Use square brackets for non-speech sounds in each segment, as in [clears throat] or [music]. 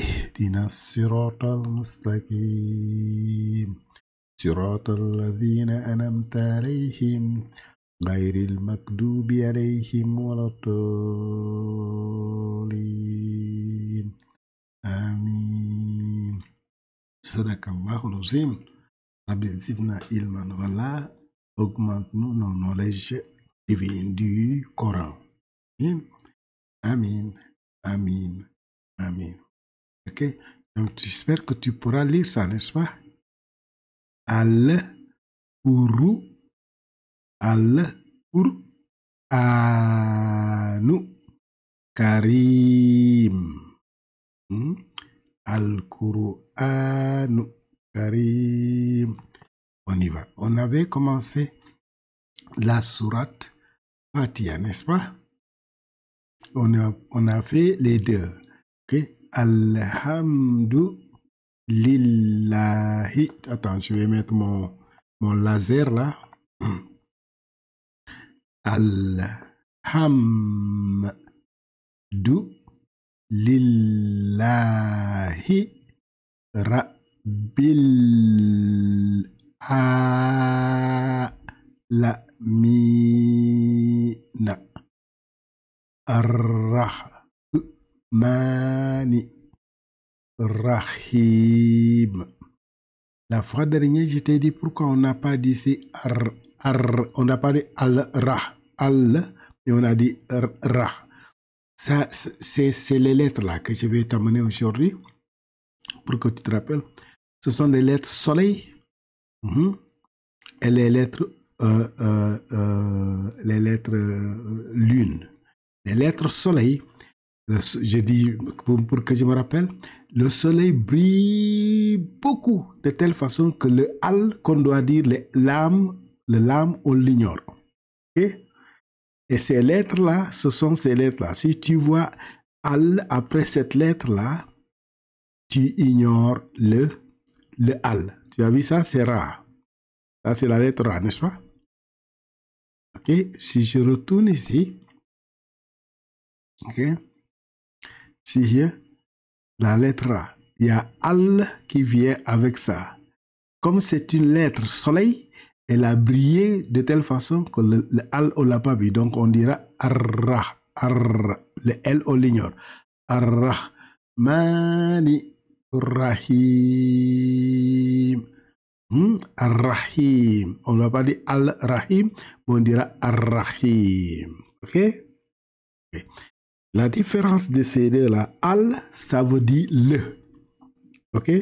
اهدنا الصراط المستقيم صراط الذين أنمت عليهم غير المكذوب عليهم ولا الضالين آمين صدق الله العظيم رب زدنا علما ولا أغمتنا نولج nos knowledge divine du Coran. آمين Amen. Donc, j'espère que tu pourras lire ça, n'est-ce pas al kuru al Ur, Karim. Al hmm? al anu Karim. On y va. On avait commencé la sourate fatia, n'est-ce pas? On a, on a fait les deux. Okay? Alhamdu lillahi. Attends, je vais mettre mon, mon laser là. [clears throat] Alhamdu lillahi rabbil alamina. Arrah. Mani. Rahim. La fois dernière, je t'ai dit pourquoi on n'a pas dit ar, on n'a pas dit al-rah, al, mais on a dit rah. Ça, c'est les lettres là que je vais t'amener aujourd'hui pour que tu te rappelles. Ce sont les lettres soleil mm-hmm, et les lettres, euh, euh, euh, les lettres lune. Les lettres soleil, je dis, pour, que je me rappelle, le soleil brille beaucoup de telle façon que le al, qu'on doit dire, le lame, le on l'ignore. Ok Et ces lettres-là, ce sont ces lettres-là. Si tu vois al après cette lettre-là, tu ignores le, le al. Tu as vu ça, c'est rare. Ça, c'est la lettre ra, n'est-ce pas? Ok, si je retourne ici, ok, See La lettre A. Il y a Al qui vient avec ça. Comme c'est une lettre soleil, elle a brillé de telle façon que le, Al, on l'a pas vu. Donc on dira Arra. Le L, on l'ignore. arrah Mani. Rahim. Hmm? Ar-Rahim. On ne va pas dire Al-Rahim, mais on dira Ar-Rahim. Okay? ok la différence de ces deux-là, al, ça vous dit le. Ok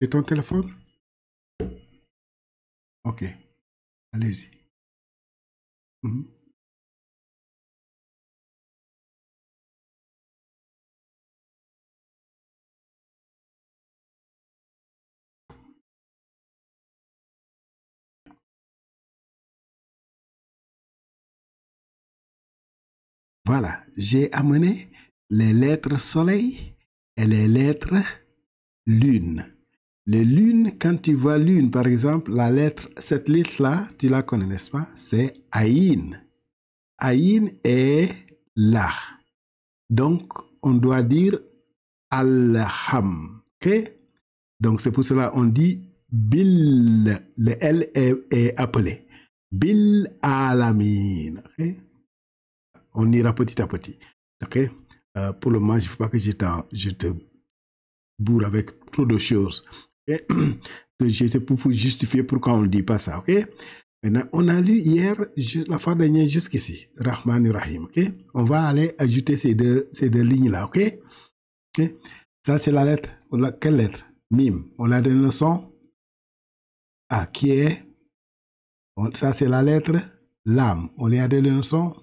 C'est ton téléphone Ok. Allez-y. Mhm. Voilà, j'ai amené les lettres soleil et les lettres lune. Les lunes, quand tu vois lune, par exemple, la lettre, cette lettre-là, tu la connais, n'est-ce pas C'est Aïn. Aïn est là. Donc, on doit dire alham Donc, c'est pour cela on dit Bil. Le L est, appelé. Bil Alamin on ira petit à petit. OK euh, Pour le moment, il ne faut pas que je, je te bourre avec trop de choses. Okay? C'est [clears throat] pour, pour, justifier pourquoi on ne dit pas ça. OK Maintenant, on a lu hier, la fois dernière jusqu'ici, Rahman et Rahim. OK On va aller ajouter ces deux, ces deux lignes-là. OK, Ça, c'est la lettre. quelle lettre Mim. On a donné le son A, ah, qui est. Ça, c'est la lettre Lam. On lui a donné le son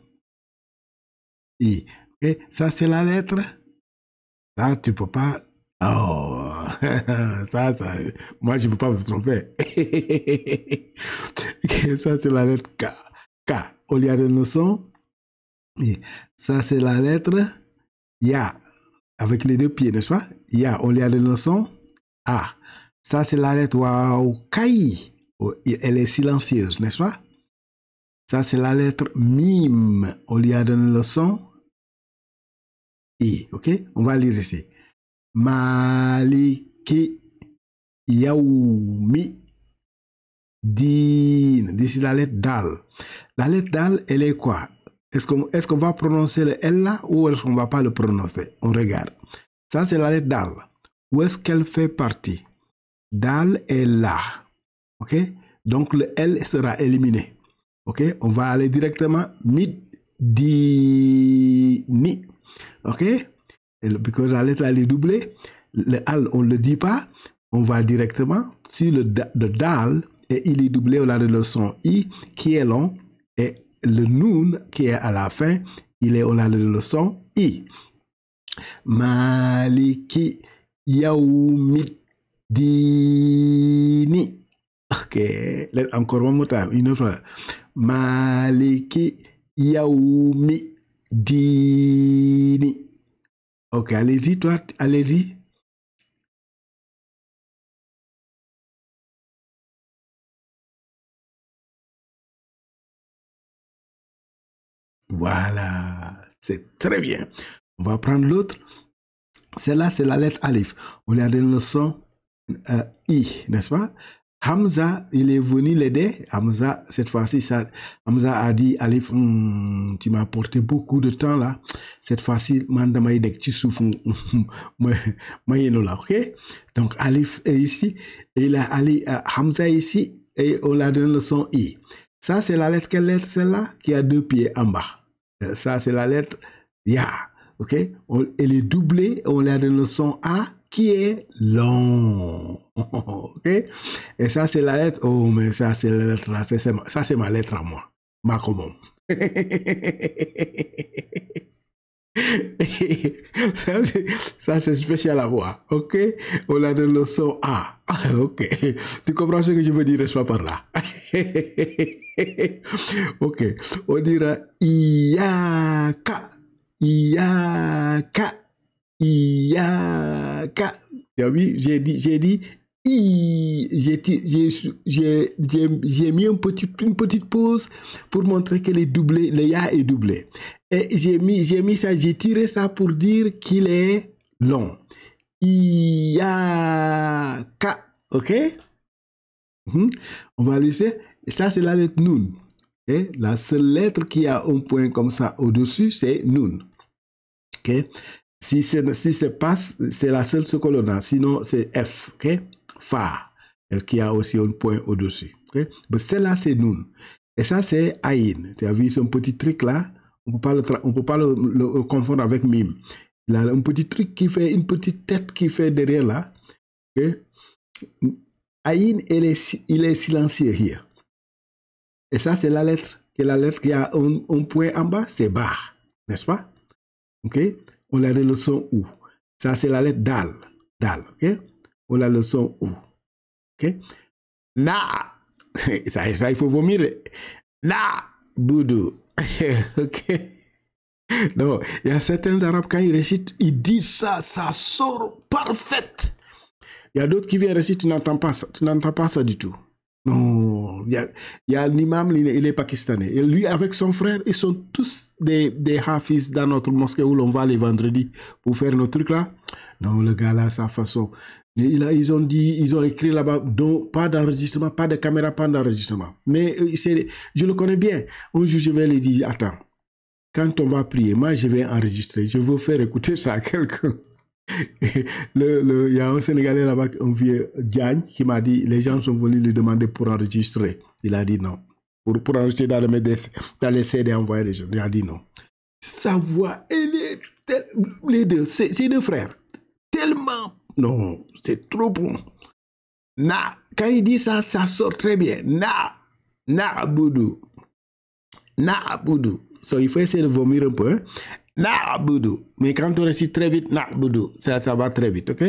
I. Ça, c'est la lettre. Ça, tu peux pas. Oh, [laughs] ça, ça. Moi, je ne peux pas vous tromper. [laughs] ça, c'est la lettre K. K. Au lieu de leçon Ça, c'est la lettre Ya. Avec les deux pieds, n'est-ce pas? Ya. Au lieu de leçon A. Ça, c'est la lettre Waouh. Kai. Oh, elle est silencieuse, n'est-ce pas? Ça, c'est la lettre MIM. Au lieu de leçon E, OK On va lire ici. Maliki Yaoumi Din. D'ici la lettre Dal. La lettre Dal, elle est quoi Est-ce qu'on va prononcer le L là ou est-ce qu'on ne va pas le prononcer On regarde. Ça, c'est la lettre Dal. Où est-ce qu'elle fait partie Dal est là. OK Donc le L sera éliminé. OK On va aller directement mid di OK que la lettre, elle est doublée. Le al, on le dit pas. On va directement sur le, le dal et il est doublé. au-delà de le son i qui est long et le noun qui est à la fin. Il est, au-delà de le leçon i. Maliki dini. Ok, encore un mot une autre fois. Maliki yaoumi. Dini. Ok, allez-y, toi, allez-y. Voilà, c'est très bien. On va prendre l'autre. Celle-là, c'est la lettre Alif. On a donné le son euh, I, n'est-ce pas Hamza, il est venu l'aider. Hamza, cette fois-ci, Hamza a dit, Alif, hum, tu m'as apporté beaucoup de temps là. Cette fois-ci, Mandamaï dès que tu souffres, là, ok? Donc, Alif est ici, et il a euh, Hamza ici, et on l'a donné le son I. Ça, c'est la lettre, quelle lettre celle-là? Qui a deux pieds en bas. Euh, ça, c'est la lettre Ya, ok? On, elle est doublée, on l'a donné le son A, qui est é long. [laughs] ok? Et ça, c'est la lettre. Oh, mais ça, c'est la lettre. Ça, c'est ma lettre à moi. Ma commande. ça, c'est spécial à voir. Ok? On a des leçons A. Ok. Tu comprends ce que je veux dire, soit par là. ok. On dira IAK. IAK. ka. k ah oui, j'ai dit, j'ai dit, j'ai mis un petit, une petite pause pour montrer que les doublés, le ya est doublé. Et j'ai mis, j'ai mis ça, j'ai tiré ça pour dire qu'il est long. Ia ka, ok? Mhm. on va laisser. Ça, c'est la lettre Nun. Et la seule lettre qui a un point comme ça au-dessus, c'est Nun. Ok si c'est si pas, c'est la seule sous colonne Sinon, c'est F, OK? Fa, euh, qui a aussi un point au-dessus. OK? Mais celle-là, c'est Nun. Et ça, c'est Aïn. Tu as vu ce petit truc là? On ne peut pas le, le, le, confondre avec Mim. Il a un petit truc qui fait, une petite tête qui fait derrière là. que Aïn, il est, il est silencieux hier Et ça, c'est la lettre. Et la lettre qui a un, point en bas, c'est BAR. N'est-ce pas? OK? On a des leçons où. Ça, c'est la lettre dal. Dal, OK? On a le son où. OK? Na. [laughs] Ça, il faut vomir. la Boudou. [laughs] OK? Non, il y a certains arabes, quand ils récitent, ils disent ça, ça sort parfait. Il y a d'autres qui viennent réciter, tu n'entends pas ça, tu n'entends pas ça du tout. Non, il y a, y a l'imam, il est, pakistanais. Et lui, avec son frère, ils sont tous des, des hafis dans notre mosquée où l'on va les vendredis pour faire nos trucs là. Non, le gars là, sa façon. Il a, ils ont dit, ils ont écrit là-bas, pas d'enregistrement, pas de caméra, pas d'enregistrement. Mais euh, je le connais bien. Un jour, je vais lui dire, attends, quand on va prier, moi, je vais enregistrer, je veux faire écouter ça à quelqu'un. Il le, le, y a un Sénégalais là-bas, un vieux Diagne, qui m'a dit les gens sont venus lui demander pour enregistrer. Il a dit non. Pour, pour enregistrer dans, le dans les CD envoyer les gens. Il a dit non. Sa voix, elle est les deux, ses deux frères, tellement. Non, c'est trop bon. Na, quand il dit ça, ça sort très bien. Na, na Boudou. Na Boudou. il faut essayer de vomir un peu. Hein na'budu. Mais quand on récite très vite na'budu, ça, ça va très vite, ok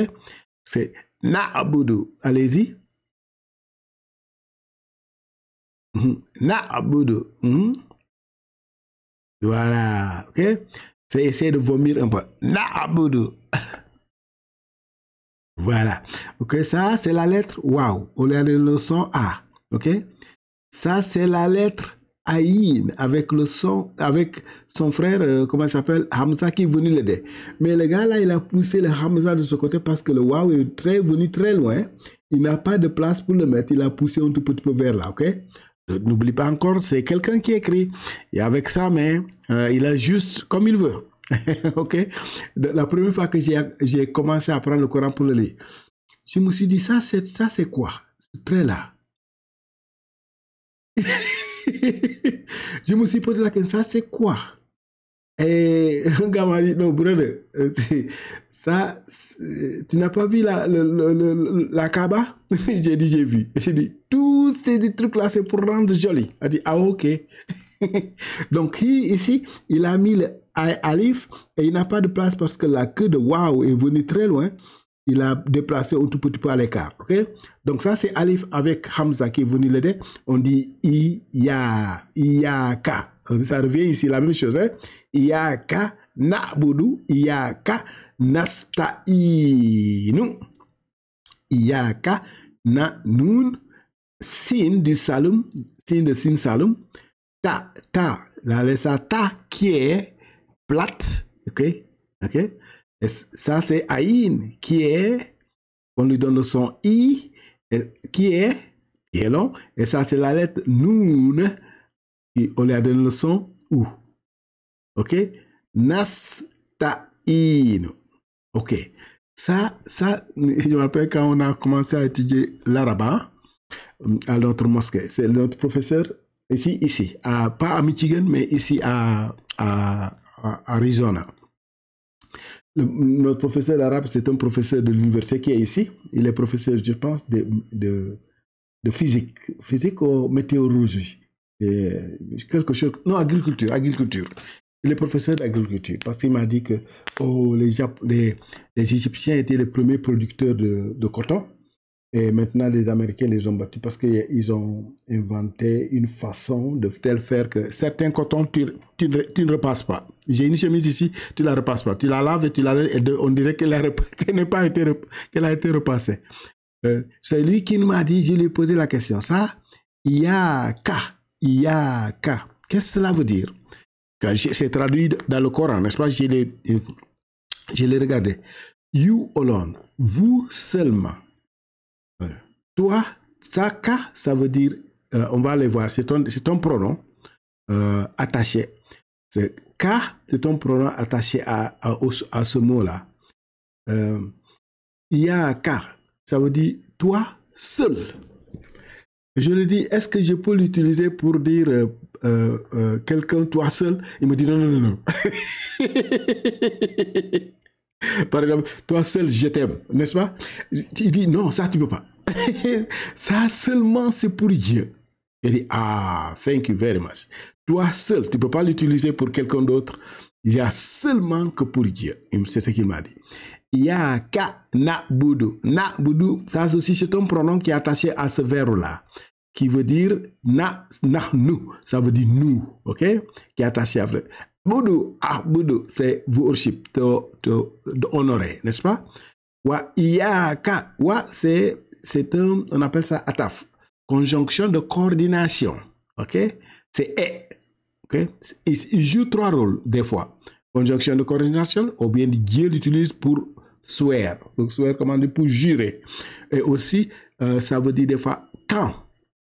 C'est na'budu. Allez-y. Mhm. Na'budu. Mhm. Voilà, ok C'est essayer de vomir un peu. Na'budu. [laughs] Voilà. Ok, ça, c'est la lettre Waouh. On a le son A. Ok Ça, c'est la lettre Aïn avec le son, avec son frère, euh, comment s'appelle, Hamza qui est venu l'aider. Mais le gars là, il a poussé le Hamza de ce côté parce que le Waouh est très venu très loin. Il n'a pas de place pour le mettre. Il a poussé un tout petit peu vers là, ok? Euh, n'oublie pas encore, c'est quelqu'un qui écrit. Et avec sa main, euh, il a juste comme il veut. [laughs] ok? La première fois que j'ai commencé à prendre le Coran pour le lire, je me suis dit, ça c'est quoi? Ce trait là. [laughs] [laughs] je me suis posé la question, ça c'est quoi Et eh, un [laughs] gars m'a dit, non, brother, euh, ça, tu n'as pas vu la, la, la, [laughs] J'ai dit, j'ai vu. J'ai dit, tous ces trucs-là, c'est pour rendre joli. Elle a dit, ah ok. Donc ici, il a mis le alif et il n'a pas de place parce que la queue de waouh est venue très loin il a déplacé un tout petit peu à l'écart. ok Donc ça, c'est Alif avec Hamza qui est venu l'aider. On dit Iya, ka ». Ça revient ici, la même chose. Hein? Iyaka, Nabudu, Ka Nasta'inu. ka Na, Nun, Sin du Salum, Sin de Sin Salum. Ta, Ta, la laisse Ta qui est plate. OK? OK? Et ça, c'est Aïn qui est, on lui donne le son I, qui est, qui est long, et ça, c'est la lettre Noun, qui on lui donné le son OU. OK? Nasta'in. OK. Ça, ça, je me rappelle quand on a commencé à étudier l'arabe hein, à notre mosquée. C'est notre professeur ici, ici, à, pas à Michigan, mais ici à, à, à Arizona notre professeur d'arabe, c'est un professeur de l'université qui est ici. Il est professeur, je pense, de, de, physique, physique ou météorologie. quelque chose, non, agriculture, agriculture. Il est professeur d'agriculture parce qu'il m'a dit que oh, les, les, Égyptiens étaient les premiers producteurs de coton. Et maintenant, les Américains les ont battus parce qu'ils ont inventé une façon de faire que certains cotons, tu, ne repasses pas. J'ai une chemise ici, tu la repasses pas. Tu la laves et tu la on dirait qu'elle a, [laughs] pas été, a été repassée. Euh, c'est lui qui m'a dit, je lui ai posé la question. Ça, il y a K, il y a K. Qu'est-ce que cela veut dire C'est traduit dans le Coran, n'est-ce pas Je l'ai regardé. You alone, vous seulement. « Toi », ça, « Saka, ça veut dire, euh, on va aller voir, c'est ton, pronom euh, attaché. C'est K, c'est ton pronom attaché à, à, à ce mot-là. Euh, ka », ça veut dire toi seul. Je lui dis, est-ce que je peux l'utiliser pour dire euh, quelqu'un toi seul Il me dit non, non, non, non. [laughs] Par exemple, toi seul, je t'aime, n'est-ce pas Il dit, non, ça, tu ne peux pas. [laughs] ça seulement, c'est pour Dieu. Il dit, ah, thank you very much. Toi seul, tu ne peux pas l'utiliser pour quelqu'un d'autre. Il y a seulement que pour Dieu. C'est ce qu'il m'a dit. Il y a ka na boudou. Na ça aussi, c'est un pronom qui est attaché à ce verbe-là qui veut dire na, nous, ça veut dire nous, ok, qui est attaché à vrai. Boudou, ah, c'est vous worship, te, honorer, n'est-ce pas? Wa iyaka, wa c'est, c'est un, on appelle ça ataf, conjonction de coordination, ok? C'est et, ok? Il, joue trois rôles des fois. Conjonction de coordination, ou bien Dieu l'utilise pour swear, donc swear comment pour jurer. Et aussi, euh, ça veut dire des fois quand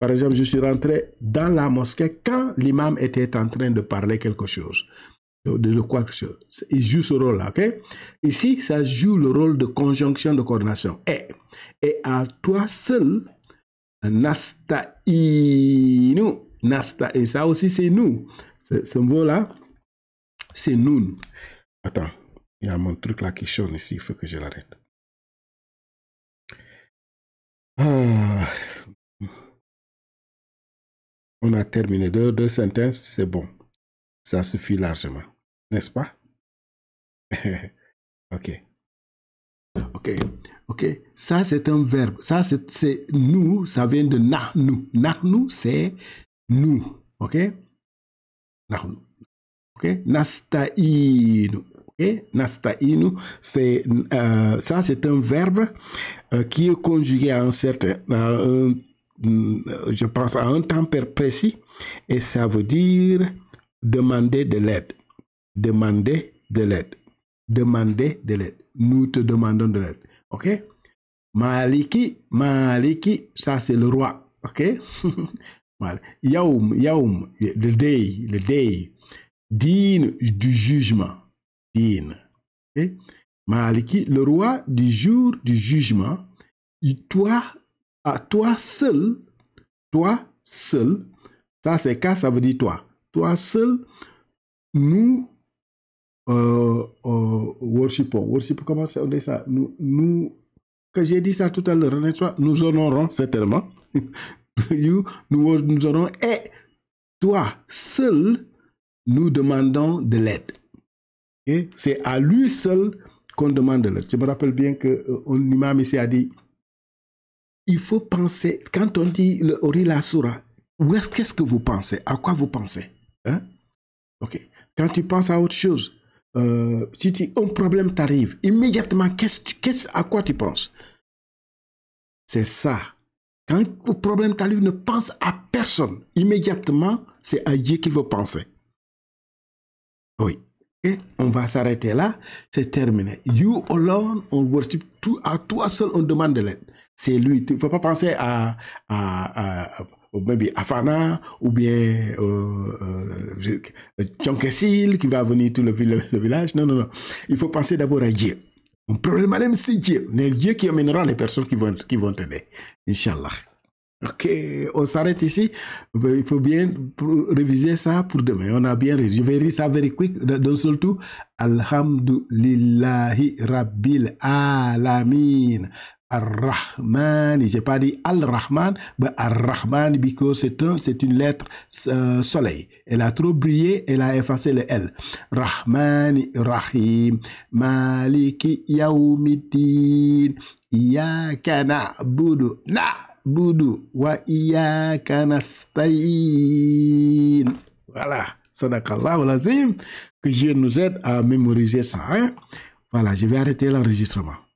par exemple, je suis rentré dans la mosquée quand l'imam était en train de parler quelque chose, de, quoi que Il joue ce rôle-là, ok Ici, ça joue le rôle de conjonction de coordination. Et, et à toi seul, Nastainou, nasta, et ça aussi c'est nous. Ce mot-là, c'est nous. Attends, il y a mon truc là qui chône ici, il faut que je l'arrête. Ah. On a terminé deux, sentences, c'est bon. Ça suffit largement, n'est-ce pas? [laughs] ok. Ok, ok. Ça, c'est un verbe. Ça, c'est nous. Ça vient de nahnu. Nahnu, c'est nous. Ok? Nahnu. Ok? Nastainu. Nastainu, c'est euh, ça, c'est un verbe euh, qui est conjugué à un certain, Mm, je pense, à un temps précis, et ça veut dire demander de l'aide. Demander de l'aide. Demander de l'aide. Nous te demandons de l'aide. OK Maliki, Maliki, ça c'est le roi. OK [laughs] Yaoum, Yaoum, le day, le day. Digne du jugement. Digne. Maliki, le roi du jour du jugement. toi, à ah, toi seul, toi seul, ça c'est K, ça veut dire toi, toi seul, nous euh, euh worshipons. Worship, comment on dit ça Nous, nous que j'ai dit ça tout à l'heure, nous honorons certainement. [laughs] you, nous, nous honorons. et toi seul, nous demandons de l'aide. C'est à lui seul qu'on demande de l'aide. Je me rappelle bien que l'Imam euh, imam ici a dit il faut penser, quand on dit le la Sura, où est qu'est-ce que vous pensez À quoi vous pensez hein? Ok. Quand tu penses à autre chose, euh, si un problème t'arrive, immédiatement, quest à quoi tu penses C'est ça. Quand un problème t'arrive, ne pense à personne. Immédiatement, c'est à Dieu qu'il veut penser. Oui. Et on va s'arrêter là, c'est terminé. You alone, on worship tout, à toi seul, on demande de l'aide. C'est lui. il ne faut pas penser à, à, à, à euh, ou bien euh, euh, euh qui va venir tout le, village. Non, non, non. Il faut penser d'abord à Dieu. On problème, même c'est Dieu. C'est Dieu qui amènera les personnes qui vont, qui vont t'aider. Inch'Allah. Ok, on s'arrête ici. Il faut bien réviser ça pour demain. On a bien révisé. Je vais réviser ça very quick d'un seul tout. Alhamdulillahi Rabbil Alamin. Ar-Rahman. J'ai pas dit Al-Rahman, mais Ar-Rahman, because c'est c'est une lettre euh, soleil. Elle a trop brillé, elle a effacé le L. Rahman, Rahim, Maliki, Ya, Kana, Boudou, Na. Budu wa iyyaka nasta'in. Voilà, sadaqallahu lazim, que Dieu nous aide à mémoriser ça. Hein? Voilà, je vais arrêter l'enregistrement.